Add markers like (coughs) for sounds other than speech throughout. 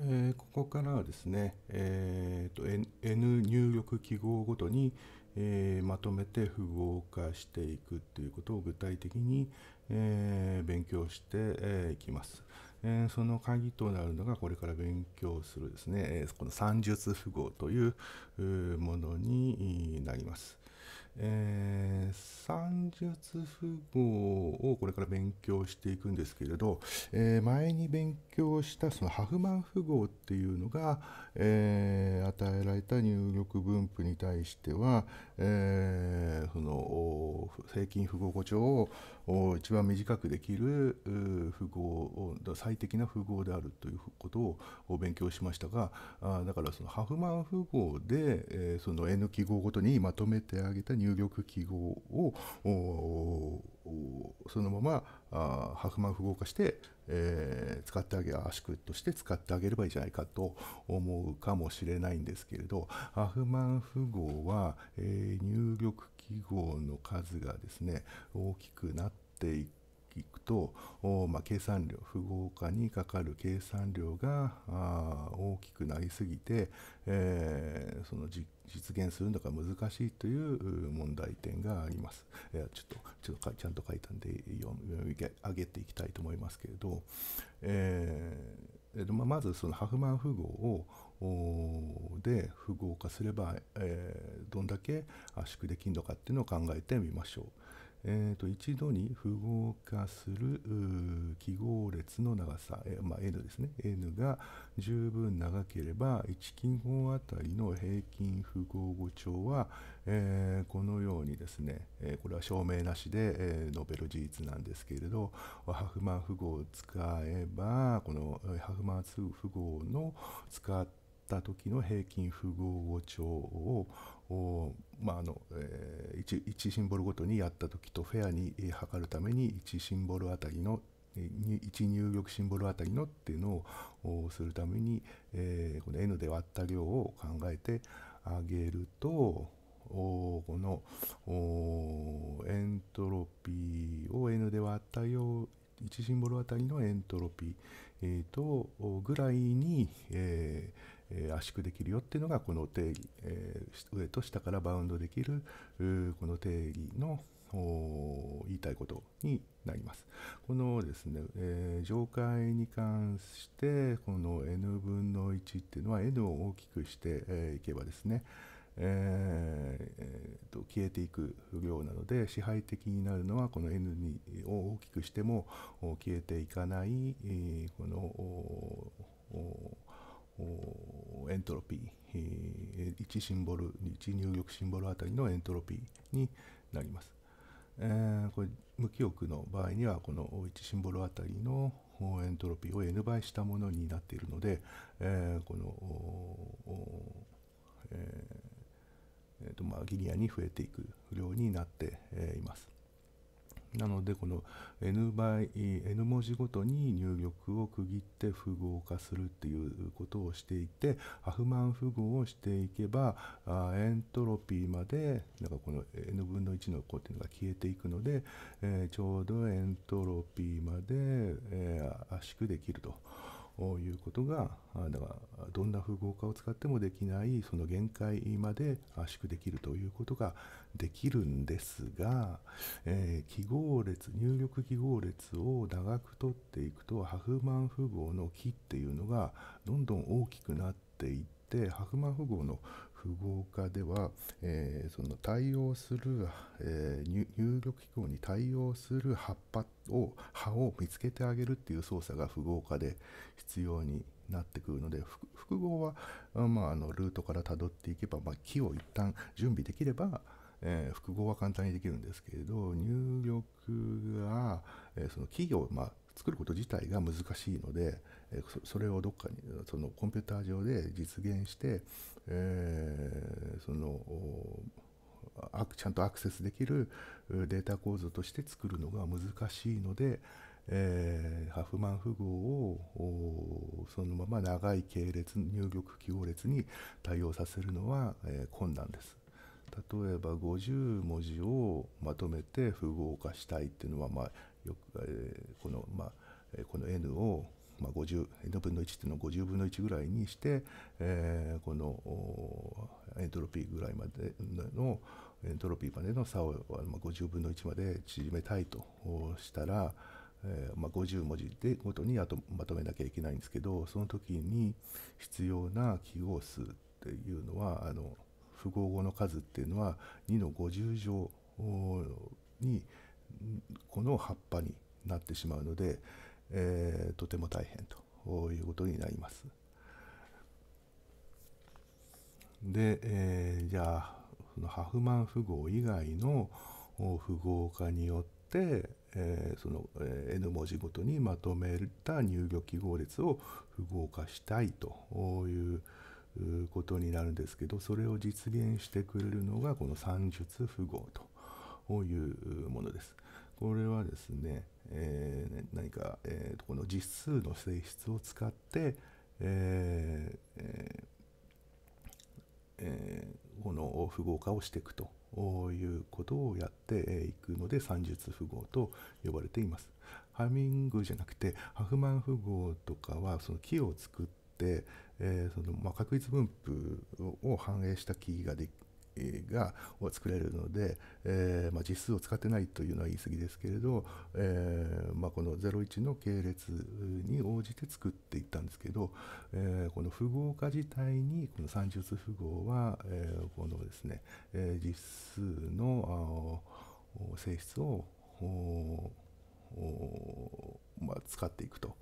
えー、ここからはですね、えーと、N, 入力記号ごとに、えー、まとめて符号化していくということを具体的に、えー、勉強していきます。えー、その鍵となるのがこれから勉強するですね、この算術符号というものになります。え算術符号をこれから勉強していくんですけれど、えー、前に勉強したそのハフマン符号っていうのが、えー、与えられた入力分布に対しては、えー、その性筋符号誤張を一番短くできる符号最適な符号であるということを勉強しましたがあだからそのハフマン符号で、えー、その N 記号ごとにまとめてあげた入力記号をそのままあマン符号化して、えー、使ってあげ圧縮として使ってあげればいいじゃないかと思うかもしれないんですけれどハフマン符号は、えー、入力記号の数がですね大きくなっていくいくと、まあ、計算量符号化にかかる計算量が大きくなりすぎて、えー、その実実現するのが難しいという問題点があります。ちょっとちょっとちゃんと書いたんで上げていきたいと思いますけれど、えー、まずそのハフマン符号をで符号化すれば、えー、どんだけ圧縮できるのかっていうのを考えてみましょう。えー、と一度に符号化する記号列の長さ、えー、まあ、N ですね N が十分長ければ1記号あたりの平均符号語帳は、えー、このようにですね、えこれは証明なしで、え述べる事実なんですけれどハフマン符号を使えばこのハフマン符号の使ってった時の平均符号語帳を、まあのえー、1, 1, シンボルごとにやった時とフェアに測るために1シンボルあたりの1入力シンボルあたりのっていうのをするために、えー、この N で割った量を考えてあげるとこのエントロピーを N で割ったよ1シンボルあたりのエントロピー、えー、とぐらいに、えー圧縮できるよっていうのがこの定義、え上と下からバウンドできるこの定義の言いたいことになります。このですね、えー、上階に関してこの n 分の1っていうのは n を大きくしてい、けばですね、えー、と消えていく量なので支配的になるのはこの n を大きくしても消えていかない、このエントロピー、1シンボル、1入力シンボルあたりのエントロピーになります。えー、これ無記憶の場合にはこの1シンボルあたりのエントロピーを n 倍したものになっているので、えー、この、えーえーとまあ、ギニアに増えていく量になっています。なのでこの N 倍 N 文字ごとに入力を区切って符号化するっていうことをしていてハフマン符号をしていけばエントロピーまでなんかこの N 分の1の項っていうのが消えていくので、えー、ちょうどエントロピーまで、えー、圧縮できると。いうことがだからどんな符号化を使ってもできないその限界まで圧縮できるということができるんですが、えー、記号列入力記号列を長く取っていくとハフマン符号の木っていうのがどんどん大きくなっていってハフマン符号の符号化では、えー、その対応する、えー、入力機構に対応する葉っぱを葉を見つけてあげるっていう操作が符号化で必要になってくるので複合は、まあ、あのルートからたどっていけば、まあ、木を一旦準備できれば、えー、複合は簡単にできるんですけれど入力が、えー、その木を、まあ、作ること自体が難しいので、えそれをどっかにそのコンピューター上で実現して、えー、そのちゃんとアクセスできるデータ構造として作るのが難しいので、えー、ハフマン符号をそのまま長い系列入力記号列に対応させるのは、えー、困難です。例えば50文字をまとめて符号化したいっていうのは、まあよくえー、この、まあ、この N をまあ、50の分の1っていうのを50分の1ぐらいにして、えー、このエントロピーぐらいまでのエントロピーまでの差を、まあ、50分の1まで縮めたいとしたら、えーまあ、50文字でごとにあとまとめなきゃいけないんですけどその時に必要な記号数っていうのはあの符号語の数っていうのは2の50乗にこの葉っぱになってしまうので、えー、とても大変ということになります。で、えー、じゃあそのハフマン符号以外の符号化によって、えー、その N 文字ごとにまとめた入力記号列を符号化したいということになるんですけどそれを実現してくれるのがこの算術符号というものです。これはですね、えー、何か、えー、この実数の性質を使って、えーええー、この符号化をしていくということをやっていくので算術符号と呼ばれています。ハミングじゃなくてハフマン符号とかはその木を作って、えーそのまあ、確率分布を反映した木がでがを作れるので、えー、まあ、実数を使ってないというのは言い過ぎですけれど、えー、まあ、この01の系列に応じて作っていったんですけど、えー、この符号化自体にこの算術符号は、えこのですね、え実数の性質をまあ、使っていくと。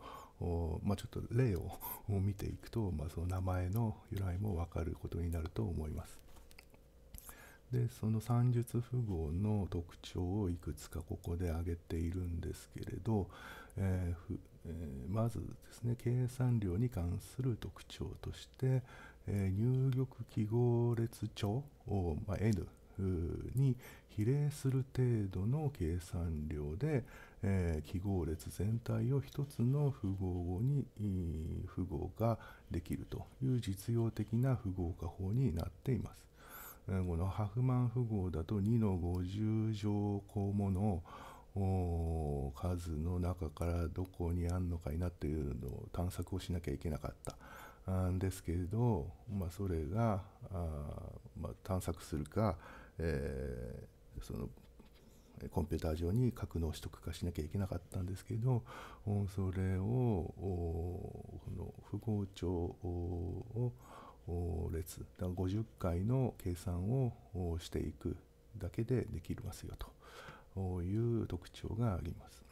まあ、ちょっと例を見ていくと、まあ、その名前の由来も分かることになると思います。でその算術符号の特徴をいくつかここで挙げているんですけれど、えーえー、まずですね計算量に関する特徴として、えー、入玉記号列帳を、まあ、N に比例する程度の計算量で、えー、記号列全体を1つの符号に符号ができるという実用的な符号化法になっています。このハフマン符号だと2の50乗項もの数の中からどこにあんのかいなっていうのを探索をしなきゃいけなかったんですけれど、まあ、それがあ、まあ、探索するか、えー、そのコンピューター上に格納取得化しなきゃいけなかったんですけどそれをこの符号帳を列だから50回の計算をしていくだけでできますよという特徴があります。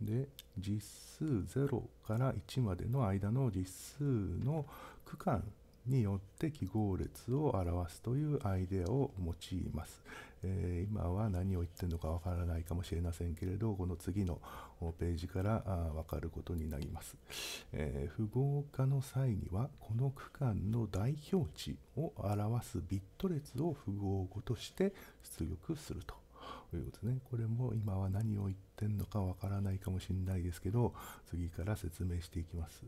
で実数0から1までの間の実数の区間によって記号列を表すというアイデアを用います。えー、今は何を言ってるのかわからないかもしれませんけれどこの次のページからわかることになります、えー、符号化の際にはこの区間の代表値を表すビット列を符号語として出力するということですねこれも今は何を言ってるのかわからないかもしれないですけど次から説明していきます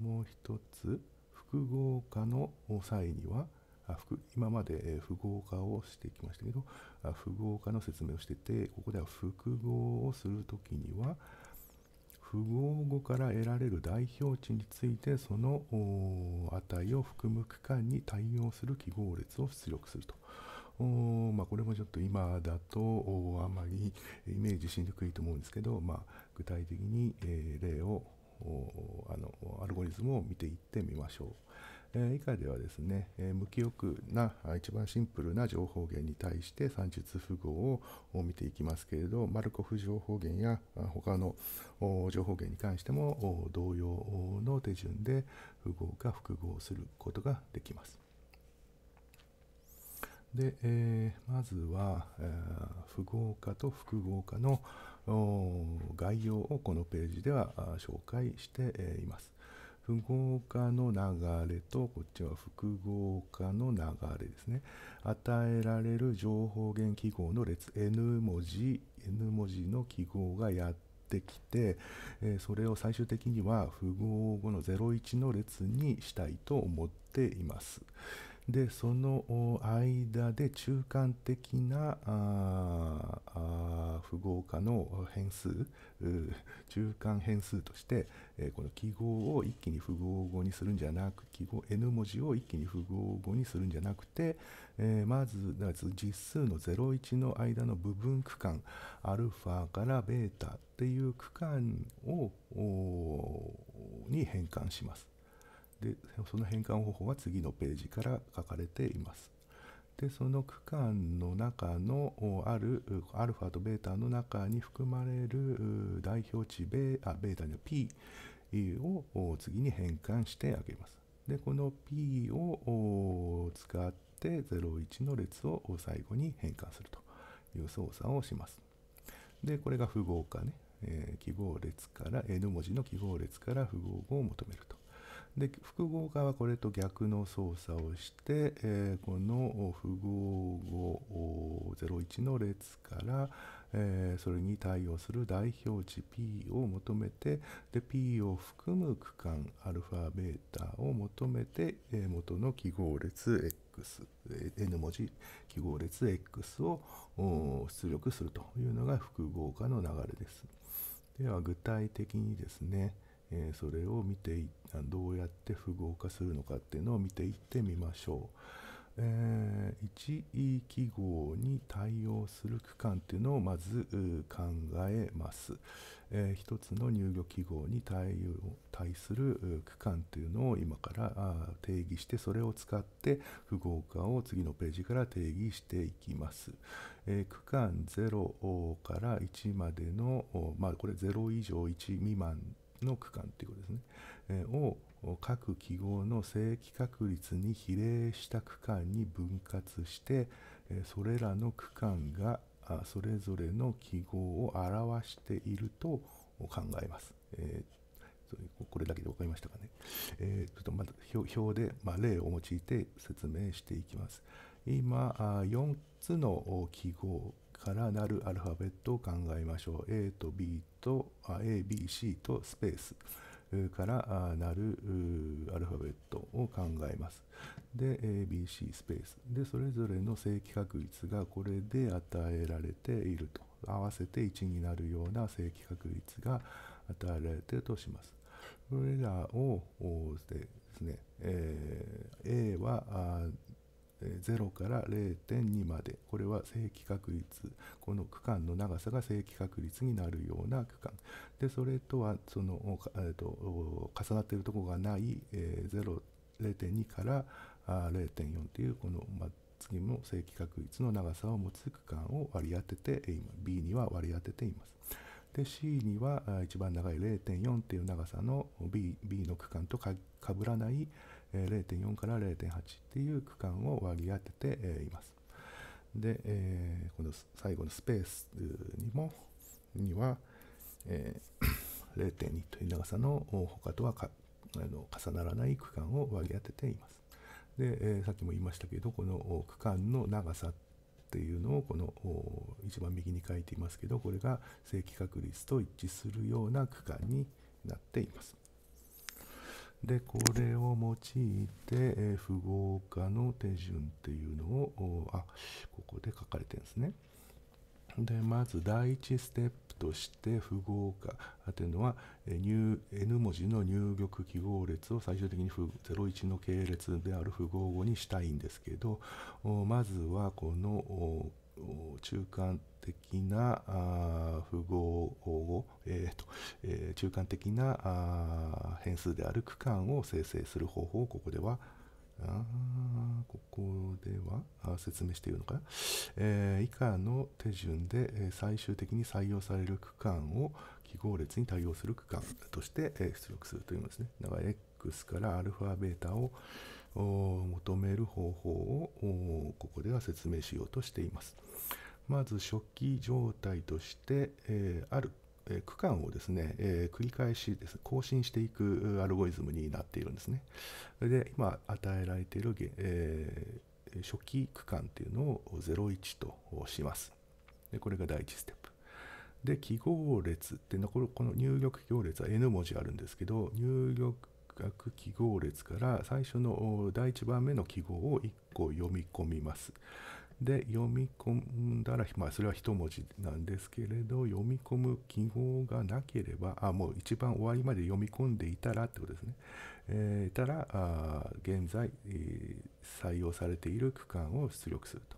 もう一つ複合化の際には今まで符号化をしてきましたけど符号化の説明をしててここでは複合をする時には符号語から得られる代表値についてその値を含む区間に対応する記号列を出力すると。まあ、これもちょっと今だとあまりイメージしにくいと思うんですけど、まあ、具体的に例をあのアルゴリズムを見ていってみましょう。え以下ではですね、え無記憶な一番シンプルな情報源に対して算術符号を見ていきますけれどマルコフ情報源や他の情報源に関しても同様の手順で符号か複合することができます。で、えー、まずは、えー、符号化と複合化の概要をこのページでは紹介しています。符号化の流れとこっちは複合化の流れですね与えられる情報源記号の列 N 文字 N 文字の記号がやってきて、えそれを最終的には符号後の01の列にしたいと思っています。でその間で中間的な符号化の変数中間変数として、えー、この記号を一気に符号語にするんじゃなく記号 N 文字を一気に符号語にするんじゃなくて、えー、まず実数の01の間の部分区間アルファからベータっていう区間をに変換します。でその変換方法は次のページから書かれています。でその区間の中のあるアルファとベータの中に含まれる代表値ベあベータの P を次に変換してあげます。でこの P を使って01の列を最後に変換するという操作をします。でこれが符号化ね、えー、記号列から N 文字の記号列から符号を求めると。で複合化はこれと逆の操作をして、えー、この符号501の列から、えー、それに対応する代表値 P を求めてで P を含む区間アルファベータを求めて、えー、元の記号列 X N 文字記号列 X を出力するというのが複合化の流れです。では具体的にですね、えー、それを見てどうやって符号化するのかっていうのを見ていってみましょう、えー、1記号に対応する区間っていうのをまず考えます、えー、1つの入力記号に対応対する区間っていうのを今から定義してそれを使って符号化を次のページから定義していきます、えー、区間0から1までの、まあ、これ0以上1未満の区間ということですね、えー、を各記号の正規確率に比例した区間に分割して、えー、それらの区間がそれぞれの記号を表していると考えます。えーこれだけで分かりましたかね。えー、ちょっとまず表で、まあ、例を用いて説明していきます。今、4つの記号からなるアルファベットを考えましょう。A と B と、A、B、C とスペースからなるアルファベットを考えます。で、A、B、C スペース。で、それぞれの正規確率がこれで与えられていると。合わせて1になるような正規確率が与えられているとします。これらをですね、えー、A は0から0.2までこれは正規確率この区間の長さが正規確率になるような区間でそれとはその、えー、と重なっているところがない、えー、0.2から0.4というこの、まあ、次の正規確率の長さを持つ区間を割り当てて今 B には割り当てています。で C には一番長い0.4っていう長さの B, B の区間とかぶらないえ0.4から0.8っていう区間を割り当てて、えいます。で、えこの最後のスペースにもには、え0.2 (coughs) という長さの他とはかあの重ならない区間を割り当てています。で、えさっきも言いましたけどこの区間の長さっていうのをこの一番右に書いていますけどこれが正規確率と一致するような区間になっています。でこれを用いて符号化の手順っていうのをあここで書かれてるんですねでまず第1ステップとして符号化というのは入 N 文字の入玉記号列を最終的に01の系列である符号語にしたいんですけどまずはこの中間的なあ符号を、えーとえー、中間的なあ変数である区間を生成する方法をここではあここでは説明しているのかな、えー、以下の手順で最終的に採用される区間を記号列に対応する区間として出力するというのですね。だから X からアルファベータを求める方法をここでは説明しようとしています。まず初期状態として、えー、ある区間をですね、えー、繰り返しです、ね、更新していくアルゴリズムになっているんですね。で、今与えられている、えー、初期区間っていうのを01とします。でこれが第1ステップ。で、記号列ってこの、この入力記号列は N 文字あるんですけど、入力記号列から最初の第1番目の記号を1個読み込みます。で読み込んだら、まあ、それは1文字なんですけれど読み込む記号がなければあもう一番終わりまで読み込んでいたらってことですね。えー、たらあ現在、えー、採用されている区間を出力すると。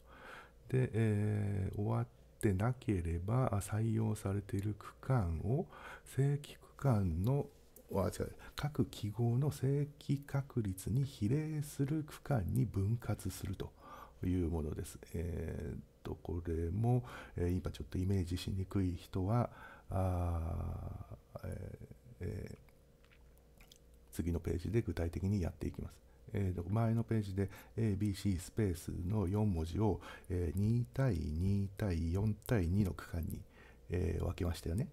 で、えー、終わってなければ採用されている区間を正規区間のあ違う各記号の正規確率に比例する区間に分割すると。いうものです。えー、っとこれも、え今ちょっとイメージしにくい人はあ、えー、次のページで具体的にやっていきます。えー、前のページで ABC スペースの4文字を、えー、2対2対4対2の区間に、えー、分けましたよね。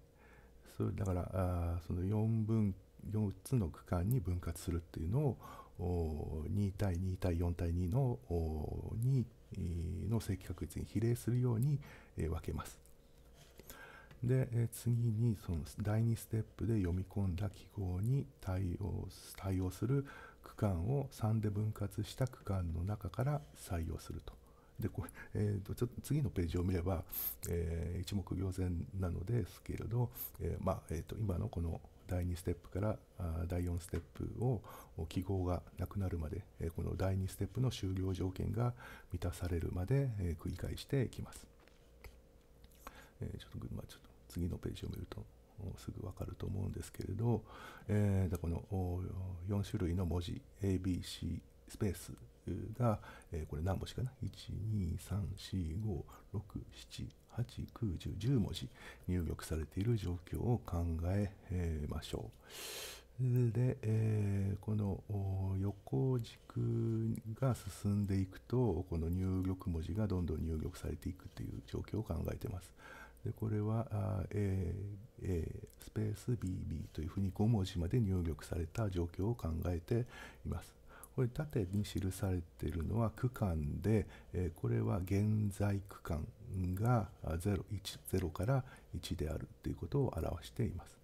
それだからあその 4, 分4つの区間に分割するっていうのを2対2対4対2の2の正規確率に比例するように分けます。で次にその第2ステップで読み込んだ記号に対応対応する区間を3で分割した区間の中から採用すると。でこれえーと、ちょっと次のページを見れば、えー、一目瞭然なのですけれど、えー、まあえーと今のこの第2ステップから第4ステップを記号がなくなるまでこの第2ステップの終了条件が満たされるまで繰り返していきます。ちょっとまあ、ちょっと次のページを見るとすぐ分かると思うんですけれど、えー、この4種類の文字 ABC スペースが、えこれ何文字かな1 2 3 4 5 6 7 891010文字入力されている状況を考えましょう。で、えこの横軸が進んでいくとこの入力文字がどんどん入力されていくという状況を考えています。でこれは A, A スペース BB というふうに5文字まで入力された状況を考えています。これ縦に記されているのは区間で、えこれは現在区間が 0, 0から1であるということを表しています。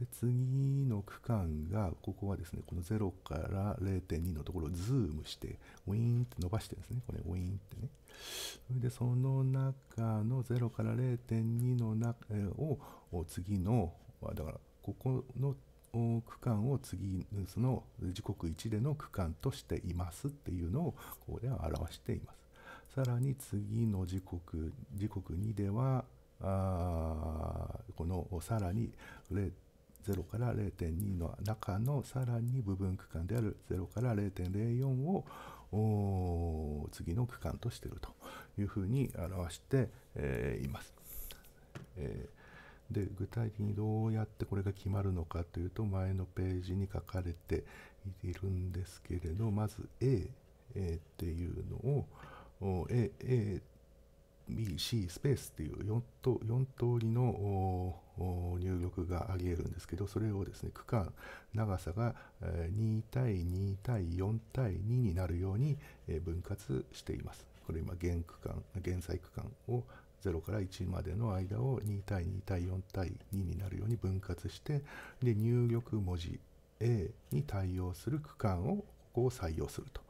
で次の区間がここはですねこの0から0.2のところをズームしてウィーンって伸ばしてですねこれウィーンってねそれでその中の0から0.2の中を次のだからここの区間を次その時刻1での区間としていますっていうのをここでは表しています。さらに次の時刻時刻2ではあこのさらに0から0.2の中のさらに部分区間である0から0.04を次の区間としているというふうに表して、えー、います。えーで具体的にどうやってこれが決まるのかというと前のページに書かれているんですけれどまず A, A っていうのを A, A BC スペースっていう4と4通りの入力がありえるんですけどそれをですね区間長さが2対2対4対2になるように分割しています。これ今現区間現在区間を0から1までの間を2対2対4対2になるように分割してで入力文字 A に対応する区間をここを採用すると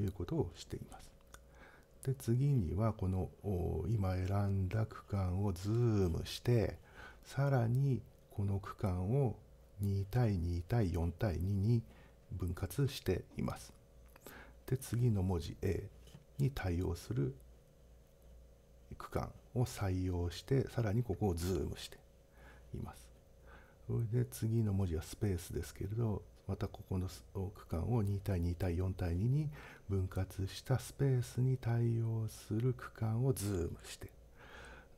いうことをしています。で次にはこの今選んだ区間をズームしてさらにこの区間を2対2対4対2に分割しています。で次の文字 A に対応する区間を採用してさらにここをズームしていますそれで次の文字はスペースですけれどまたここの区間を2対2対4対2に分割したスペースに対応する区間をズームして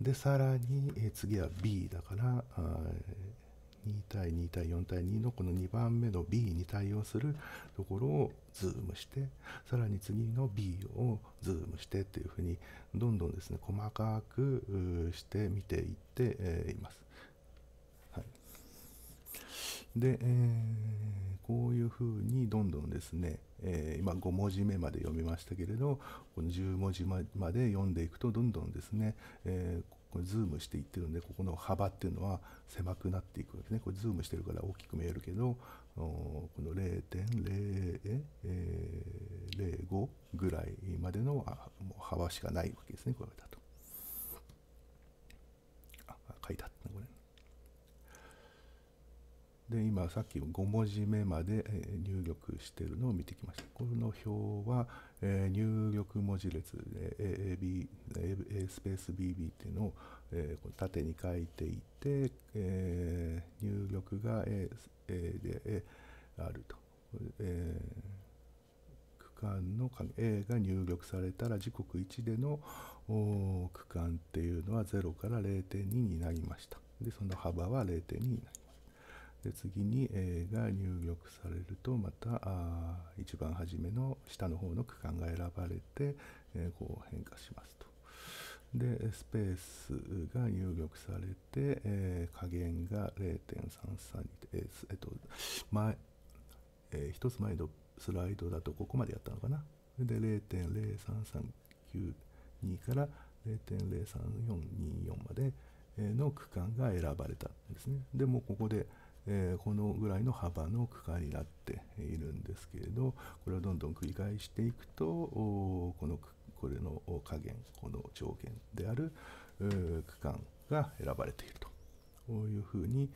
でさらに次は B だから、2対2対4対2のこの2番目の B に対応するところをズームしてさらに次の B をズームしてっていうふうにどんどんですね細かくして見ていっています。はい、で、えー、こういうふうにどんどんですね、えー、今5文字目まで読みましたけれどこの10文字まで読んでいくとどんどんですね、えーこれズームしていってるんでここの幅っていうのは狭くなっていくわけですねこれズームしてるから大きく見えるけどこの0.05ぐらいまでの幅しかないわけですねこれだと。あ書いてあったこれ。で今さっき5文字目まで入力してるのを見てきました。この表はえー、入力文字列で AB A スペース BB っていうのを、えー、縦に書いていて、えー、入力が A, A であると、えー、区間の A が入力されたら時刻1での区間っていうのは0から0.2になりましたでその幅は0.2になりますで次に A が入力されるとまたあ一番初めの下の方の区間が選ばれて、えこう変化しますと。でスペースが入力されて、え加減が0.332で、えー、えっと前、えー、1つ前のスライドだとここまでやったのかなで0.03392から0.03424までの区間が選ばれたんですねでもここでえこのぐらいの幅の区間になっているんですけれどこれをどんどん繰り返していくとこのこれの加減この上限である区間が選ばれているとこういうふうに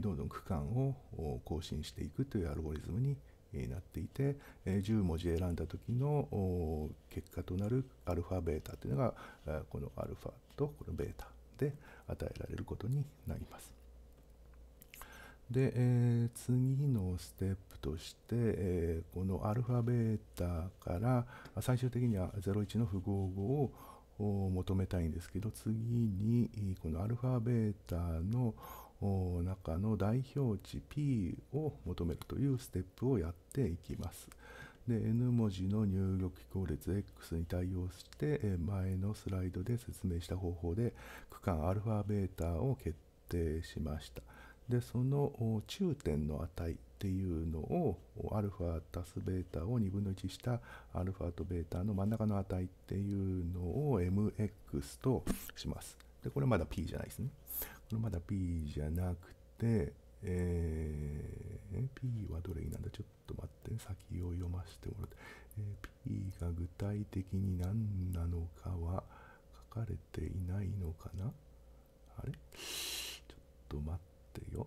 どんどん区間を更新していくというアルゴリズムになっていて10文字選んだ時の結果となるアルファベータというのがこのアルファとこのベータで与えられることになります。で、えー、次のステップとして、えー、このアルファベータから最終的には01の符号を求めたいんですけど次にこのアルファベータの中の代表値 P を求めるというステップをやっていきます。で N 文字の入力記号列 X に対応して前のスライドで説明した方法で区間アルファベータを決定しました。でその中点の値っていうのをアルファ足すベータを2分の1したアルファとベータの真ん中の値っていうのを mx とします。でこれまだ p じゃないですね。これまだ p じゃなくて、えー、P はどれになんだちょっと待って、先を読ませてもらって、えー、P が具体的に何なのかは書かれていないのかなあれちょっと待って。ってよ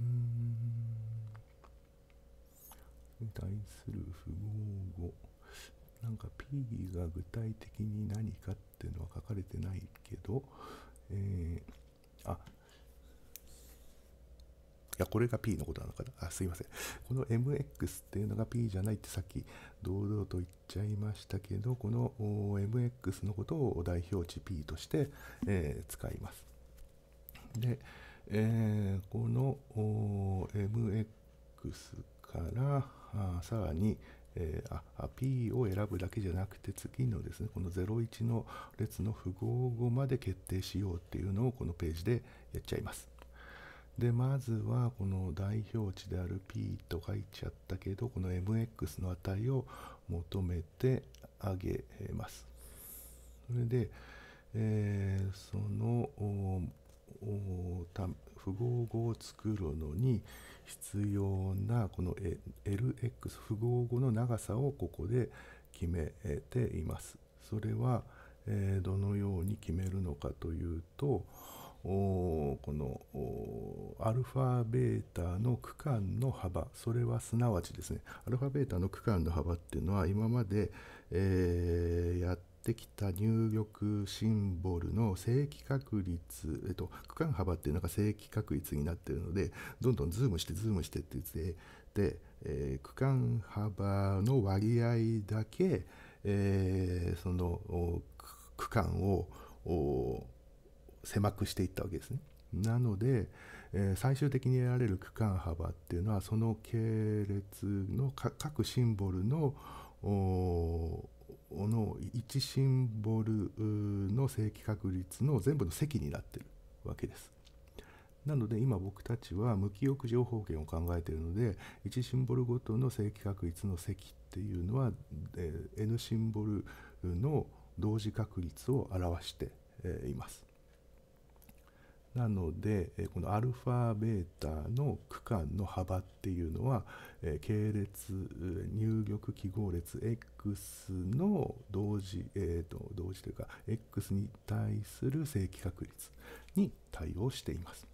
うん対する符号語なんか P が具体的に何かっていうのは書かれてないけど、えー、あいや、これが P のことなのかなあ、すいません。この MX っていうのが P じゃないってさっき堂々と言っちゃいましたけど、この MX のことを代表値 P として、えー、使います。で、えー、この MX からあさらに、えー、あ P を選ぶだけじゃなくて次のですねこの01の列の符号後まで決定しようっていうのをこのページでやっちゃいます。でまずはこの代表値である P と書いちゃったけどこの MX の値を求めてあげます。それで、えー、その符号語を作るのに必要なこの LX 符号語の長さをここで決めています。それは、えどのように決めるのかというとこのアルファベータの区間の幅それはすなわちですねアルファベータの区間の幅っていうのは今まで、えやってってきた入力シンボルの正規確率、えっと、区間幅っていうのが正規確率になってるのでどんどんズームしてズームしてって言ってで、えー、区間幅の割合だけ、えー、その区間を狭くしていったわけですね。なので、えー、最終的に得られる区間幅っていうのはその系列の各シンボルのの1シンボルの正規確率の全部の積になってるわけです。なので今僕たちは無記憶情報源を考えているので1シンボルごとの正規確率の積っていうのは、え N シンボルの同時確率を表しています。なのでこのアルファベータの区間の幅っていうのは系列入力記号列 X の同時、えー、と同時というか X に対する正規確率に対応しています。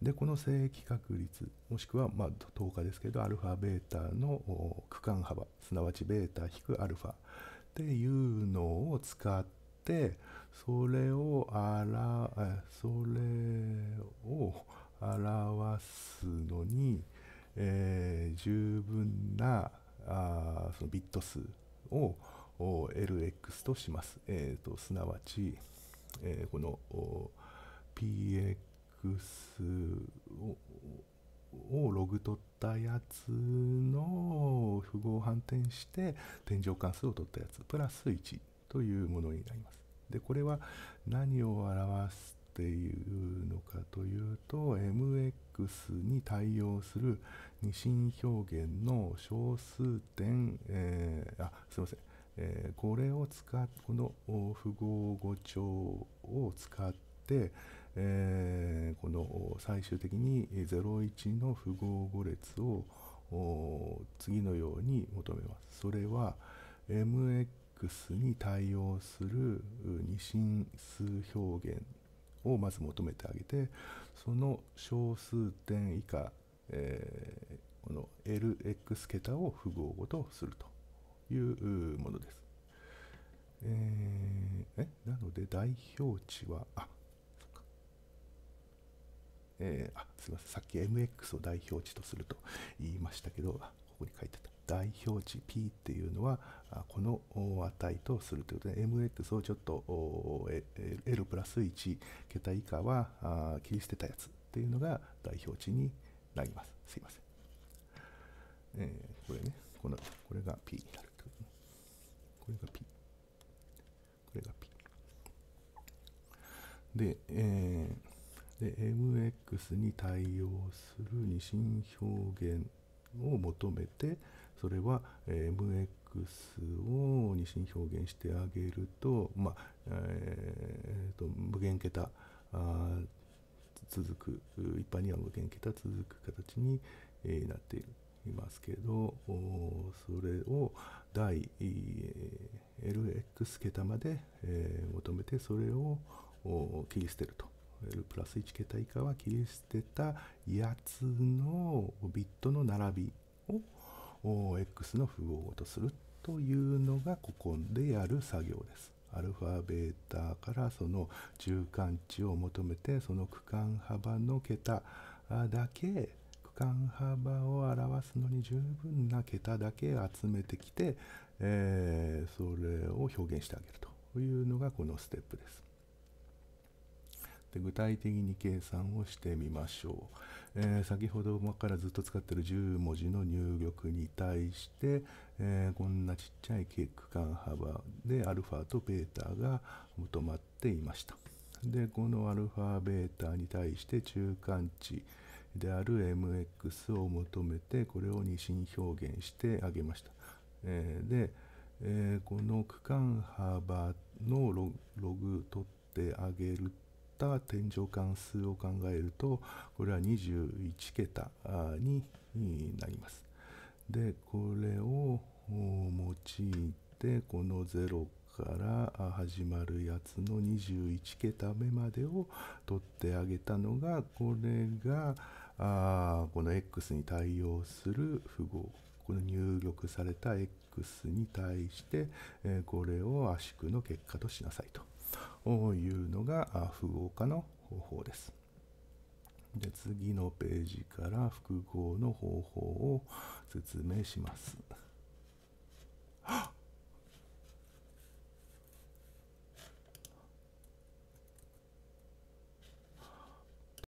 でこの正規確率もしくはま10日ですけどアルファベータの区間幅すなわちベータ -α っていうのを使ってってそれを表それを表すのに、えー、十分なあそのビット数を LX とします。えーと、とすなわち、えー、この PX ををログ取ったやつの符号を反転して天井関数を取ったやつプラス1というものになります。でこれは何を表すっていうのかというと MX に対応する二進表現の小数点、えー、あすいません、えー、これを使っこの符号語調を使って、えー、この最終的に01の符号語列を次のように求めます。それは MX X に対応する二進数表現をまず求めてあげてその小数点以下、えー、この LX 桁を符号ごとするというものです。えー、なので代表値はあえー、あすみませんさっき MX を代表値とすると言いましたけどあここに書いてた代表値 P っていうのはこの値とするということで MX をちょっと L プラス1桁以下は切り捨てたやつっていうのが代表値になりますすいません、えー、これねこのこれが P になるこねこれが P これが P で、えー、で MX に対応する二進表現を求めて、それは mx を二進表現してあげると,、まあえーと、無限桁続く一般には無限桁続く形に、えー、なっている。いますけどそれを第 LX 桁まで、えー、求めてそれを切り捨てると L プラス1桁以下は切り捨てたやつのビットの並びを OX の符号とするというのがここでやる作業です。アルファベータからその中間値を求めてその区間幅の桁だけ区間幅を表すのに十分な桁だけ集めてきて、えー、それを表現してあげるというのがこのステップです。って具体的に計算をしてみましょう、えー、先ほどからずっと使ってる10文字の入力に対して、えー、こんなちっちゃい区間幅でアルファとベータが求まっていましたでこのアルファベータに対して中間値である mx を求めてこれを二進表現してあげました、えー、で、えー、この区間幅のログ取ってあげるった天井関数を考えるとこれは21桁になります。でこれを用いてこの0から始まるやつの21桁目までを取ってあげたのがこれがあこの X に対応する符号この入力された X に対して、えこれを圧縮の結果としなさいと。というのが符号化の方法です。で次のページから複合の方法を説明します。